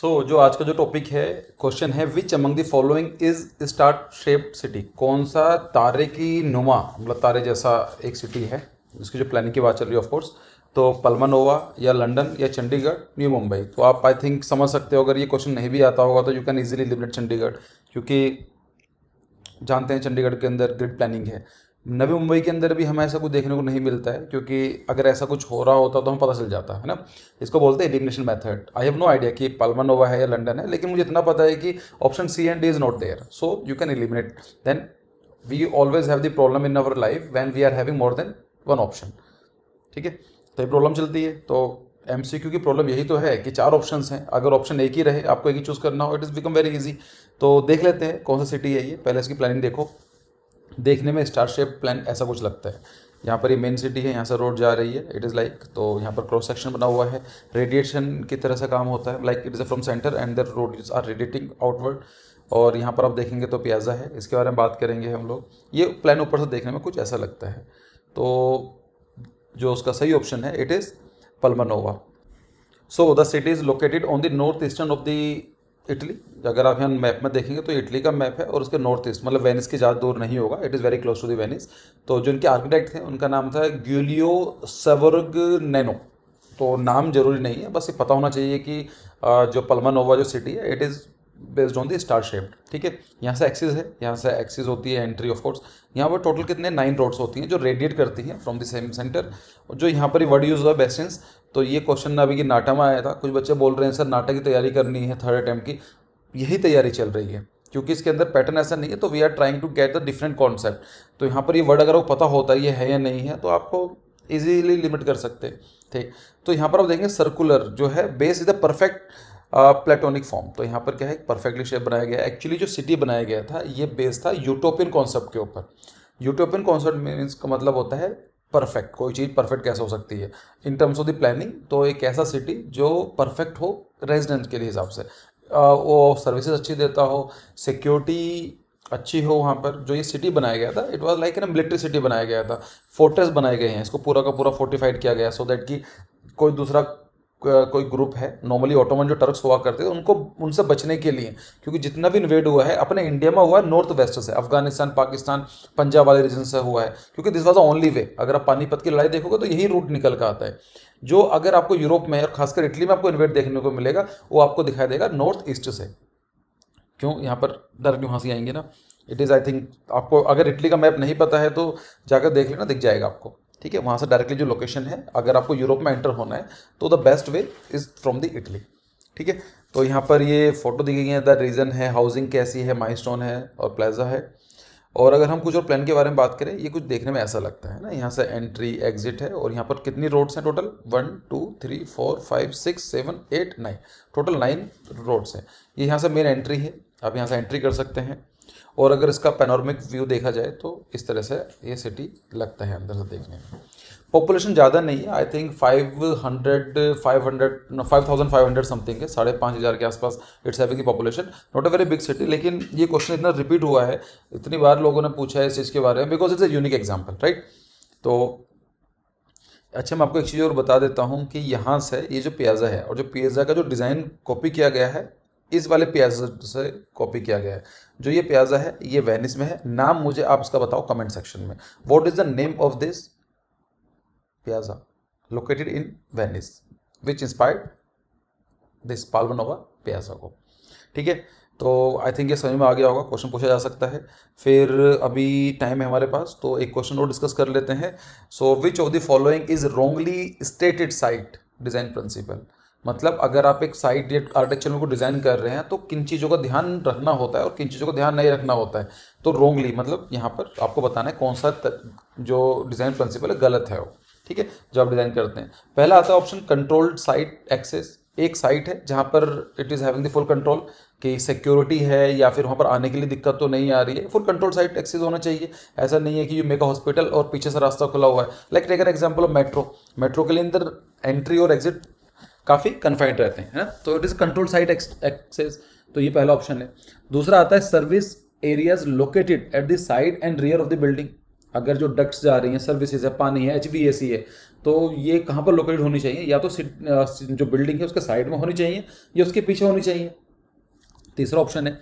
सो so, जो आज का जो टॉपिक है क्वेश्चन है which among the following is star shaped city कौन सा तारे की नुमा मतलब तारे जैसा एक सिटी है उसकी जो प्लानिंग की बात चल रही है ऑफकोर्स तो पलमानोवा या लंदन या चंडीगढ़ न्यू मुंबई तो आप आई थिंक समझ सकते हो अगर ये क्वेश्चन नहीं भी आता होगा तो you can easily limit Chandigarh क्योंकि जानते हैं चंडीगढ़ के अंदर ग्रिड प्लानिंग है नवी मुंबई के अंदर भी हमें ऐसा कुछ देखने को नहीं मिलता है क्योंकि अगर ऐसा कुछ हो रहा होता तो हमें पता चल जाता है ना इसको बोलते हैं elimination method I have no idea कि पलमानोवा है या लंडन है लेकिन मुझे इतना पता है कि option C and D is not there so you can eliminate then we always have the problem in our life when we are having more than one option ठीक है तो ये प्रॉब्लम चलती है तो एम सी क्यू की problem यही तो है कि चार ऑप्शन हैं अगर ऑप्शन एक ही रहे आपको एक ही चूज़ करना हो it is become very easy तो देख लेते हैं कौन सा सिटी है ये पहले इसकी प्लानिंग देखो देखने में स्टार शेप प्लान ऐसा कुछ लगता है यहाँ पर ये मेन सिटी है यहाँ से रोड जा रही है इट इज़ लाइक तो यहाँ पर क्रॉस सेक्शन बना हुआ है रेडिएशन की तरह से काम होता है like it is from centre and the road are radiating outward और यहाँ पर आप देखेंगे तो प्याजा है इसके बारे में बात करेंगे हम लोग ये प्लान ऊपर से देखने में कुछ ऐसा लगता है तो जो उसका सही ऑप्शन है it is Palmanova so the city is located on the north eastern of the Italy अगर आप यहाँ मैप में देखेंगे तो इटली का मैप है और उसके नॉर्थ ईस्ट मतलब वेनिस के ज़्यादा दूर नहीं होगा it is very close to the Venice तो जो इनके आर्किटेक्ट थे उनका नाम था ग्यूलियो सवर्ग नैनो तो नाम जरूरी नहीं है बस ये पता होना चाहिए कि जो पलमानोवा जो सिटी है it is based on the star shaped ठीक है यहाँ से एक्सिस है यहाँ से एक्सिस होती है एंट्री ऑफ कोर्स यहाँ पर टोटल कितने नाइन रोड्स होती हैं जो रेडिएट करती हैं फ्रॉम द सेम सेंटर जो यहाँ पर ही वर्ड यूज़ हुआ बेस्टेंस तो ये क्वेश्चन अभी कि नाटा में आया था कुछ बच्चे बोल रहे हैं सर नाटा की तैयारी करनी है थर्ड अटैम्प्ट की यही तैयारी चल रही है क्योंकि इसके अंदर पैटर्न ऐसा नहीं है तो we are trying to get the different concept तो यहाँ पर ये वर्ड अगर वो पता होता ये है या नहीं है तो आपको ईजीली लिमिट कर सकते ठीक तो यहाँ पर आप देखेंगे सर्कुलर जो है base is the perfect platonic form तो यहाँ पर क्या है परफेक्टली शेप बनाया गया एक्चुअली जो सिटी बनाया गया था ये बेस था यूटोपियन कॉन्सेप्ट के ऊपर यूटोपियन कॉन्सेप्ट मीन्स का मतलब होता है परफेक्ट कोई चीज़ परफेक्ट कैसे हो सकती है in terms of the planning तो एक ऐसा सिटी जो परफेक्ट हो रेजिडेंट के लिए हिसाब से वो सर्विसेज अच्छी देता हो सिक्योरिटी अच्छी हो वहाँ पर जो ये सिटी बनाया गया था it was like an military city बनाया गया था फोर्ट्रेस बनाए गए हैं इसको पूरा का पूरा फोर्टिफाइड किया गया सो so दैट कि कोई दूसरा कोई ग्रुप है नॉर्मली ऑटोमन जो टर्क्स हुआ करते थे उनको उनसे बचने के लिए क्योंकि जितना भी इन्वेड हुआ है अपने इंडिया में हुआ है नॉर्थ वेस्ट से अफगानिस्तान पाकिस्तान पंजाब वाले रीजन से हुआ है क्योंकि this was the only way अगर आप पानीपत की लड़ाई देखोगे तो यही रूट निकल कर आता है जो अगर आपको यूरोप में और खासकर इटली में आपको इन्वेट देखने को मिलेगा वो आपको दिखाई देगा नॉर्थ ईस्ट से क्यों यहाँ पर डर क्यों से आएंगे ना इट इज़ आई थिंक आपको अगर इटली का मैप नहीं पता है तो जाकर देख लेना दिख जाएगा आपको ठीक है वहाँ से डायरेक्टली जो लोकेशन है अगर आपको यूरोप में एंटर होना है तो the best way is from the Italy ठीक है तो यहाँ पर ये फोटो दी गई है द रीज़न है हाउसिंग कैसी है माइस्टोन है और प्लाजा है और अगर हम कुछ और प्लान के बारे में बात करें ये कुछ देखने में ऐसा लगता है ना यहाँ से एंट्री एग्जिट है और यहाँ पर कितनी रोड्स हैं total one two three four five six seven eight nine total nine roads हैं ये यहाँ से मेन एंट्री है आप यहाँ से एंट्री कर सकते हैं और अगर इसका पेनोरमिक व्यू देखा जाए तो इस तरह से ये सिटी लगता है अंदर से देखने में पॉपुलेशन ज़्यादा नहीं है I think five hundred five hundred five thousand five hundred something है साढ़े पाँच हज़ार के आसपास इट्स हैविंग की population not a very big city लेकिन ये क्वेश्चन इतना रिपीट हुआ है इतनी बार लोगों ने पूछा है इस चीज़ के बारे में because it's a unique example right तो अच्छा मैं आपको एक चीज़ और बता देता हूँ कि यहाँ से ये जो पियाज़ा है और जो पियाज़ा का जो डिज़ाइन कॉपी किया गया है इस वाले प्याजा से कॉपी किया गया है जो ये प्याजा है ये वेनिस में है नाम मुझे आप इसका बताओ कमेंट सेक्शन में what is the name of this piazza located in Venice which inspired this Palmanova piazza को ठीक है तो आई थिंक ये समझ में आ गया होगा क्वेश्चन पूछा जा सकता है फिर अभी टाइम है हमारे पास तो एक क्वेश्चन और डिस्कस कर लेते हैं so which of the following is wrongly stated site design principle मतलब अगर आप एक साइट या आर्टिक को डिज़ाइन कर रहे हैं तो किन चीज़ों का ध्यान रखना होता है और किन चीज़ों का ध्यान नहीं रखना होता है तो रोंगली मतलब यहाँ पर आपको बताना है कौन सा जो डिज़ाइन प्रिंसिपल है गलत है वो ठीक है जो आप डिज़ाइन करते हैं पहला आता है ऑप्शन कंट्रोल्ड साइट एक्सेस एक साइट है जहाँ पर it is having the full control कि सिक्योरिटी है या फिर वहाँ पर आने के लिए दिक्कत तो नहीं आ रही है फुल कंट्रोल साइट एक्सेस होना चाहिए ऐसा नहीं है कि यू मेगा हॉस्पिटल और पीछे से रास्ता खुला हुआ है like take an example of metro metro के लिए अंदर एंट्री और एग्जिट काफ़ी कन्फाइंड रहते हैं है ना तो it is control site access तो ये पहला ऑप्शन है दूसरा आता है service areas located at the side and rear of the building अगर जो डक्ट्स जा रही हैं सर्विसेज है पानी है एच है तो ये कहाँ पर लोकेटेड होनी चाहिए या तो जो बिल्डिंग है उसके साइड में होनी चाहिए या उसके पीछे होनी चाहिए तीसरा ऑप्शन है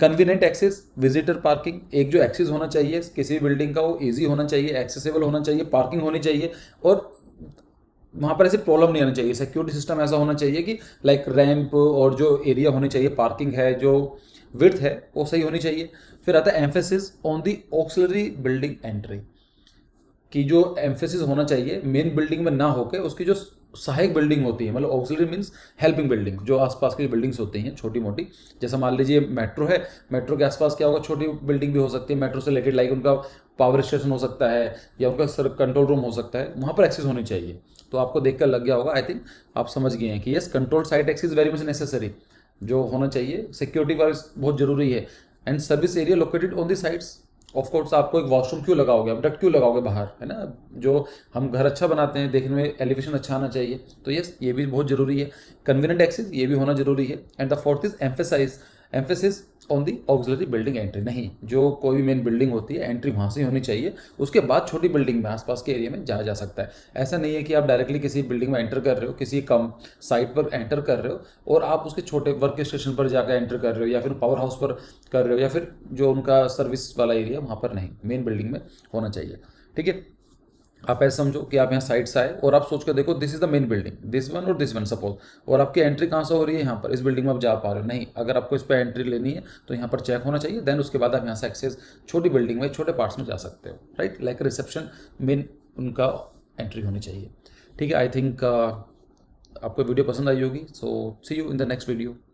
कन्वीनियंट एक्सेस विजिटर पार्किंग एक जो एक्सेस होना चाहिए किसी भी बिल्डिंग का वो ईजी होना चाहिए एक्सेसिबल होना चाहिए पार्किंग होनी चाहिए और वहाँ पर ऐसी प्रॉब्लम नहीं आनी चाहिए सिक्योरिटी सिस्टम ऐसा होना चाहिए कि लाइक रैंप और जो एरिया होनी चाहिए पार्किंग है जो विर्थ है वो सही होनी चाहिए फिर आता है emphasis on the auxiliary building entry की जो एम्फेसिस होना चाहिए मेन बिल्डिंग में ना होकर उसकी जो सहायक बिल्डिंग होती है मतलब ऑक्सिलरी मीन्स हेल्पिंग बिल्डिंग जो आसपास की बिल्डिंग्स होती हैं छोटी मोटी जैसे मान लीजिए मेट्रो है मेट्रो के आसपास क्या होगा छोटी बिल्डिंग भी हो सकती है मेट्रो से रिलेटेड लाइक उनका पावर स्टेशन हो सकता है या उनका सर कंट्रोल रूम हो सकता है वहाँ पर एक्सेस होनी चाहिए तो आपको देख कर लग गया होगा आई थिंक आप समझ गए हैं कि yes control site access very much necessary जो होना चाहिए सिक्योरिटी वाइज बहुत जरूरी है and service area located on the sites of course आपको एक वॉशरूम क्यों लगाओगे आप डट क्यों लगाओगे बाहर है ना जो हम घर अच्छा बनाते हैं देखने में एलिवेशन अच्छा आना चाहिए तो यस ये भी बहुत जरूरी है कन्वीनियंट एक्सेस ये भी होना जरूरी है and the fourth is emphasize emphasis on the auxiliary building entry नहीं जो कोई भी मेन बिल्डिंग होती है एंट्री वहाँ से होनी चाहिए उसके बाद छोटी बिल्डिंग में आसपास के एरिया में जाया जा सकता है ऐसा नहीं है कि आप डायरेक्टली किसी बिल्डिंग में एंटर कर रहे हो किसी कम साइट पर एंटर कर रहे हो और आप उसके छोटे वर्क स्टेशन पर जाकर एंटर कर रहे हो या फिर पावर हाउस पर कर रहे हो या फिर जो उनका सर्विस वाला एरिया वहाँ पर नहीं मेन बिल्डिंग में होना चाहिए ठीक है आप ऐसे समझो कि आप यहाँ साइड से आए और आप सोच कर देखो this is the main building this one और दिस वन सपोज और आपकी एंट्री कहाँ से हो रही है यहाँ पर इस बिल्डिंग में आप जा पा रहे हो नहीं अगर आपको इस पर एंट्री लेनी है तो यहाँ पर चेक होना चाहिए देन उसके बाद आप यहाँ से एक्सेस छोटी बिल्डिंग में छोटे पार्ट्स में जा सकते हो राइट लाइक रिसेप्शन मेन उनका एंट्री होनी चाहिए ठीक है आई थिंक uh, आपको वीडियो पसंद आई होगी so see you in the next video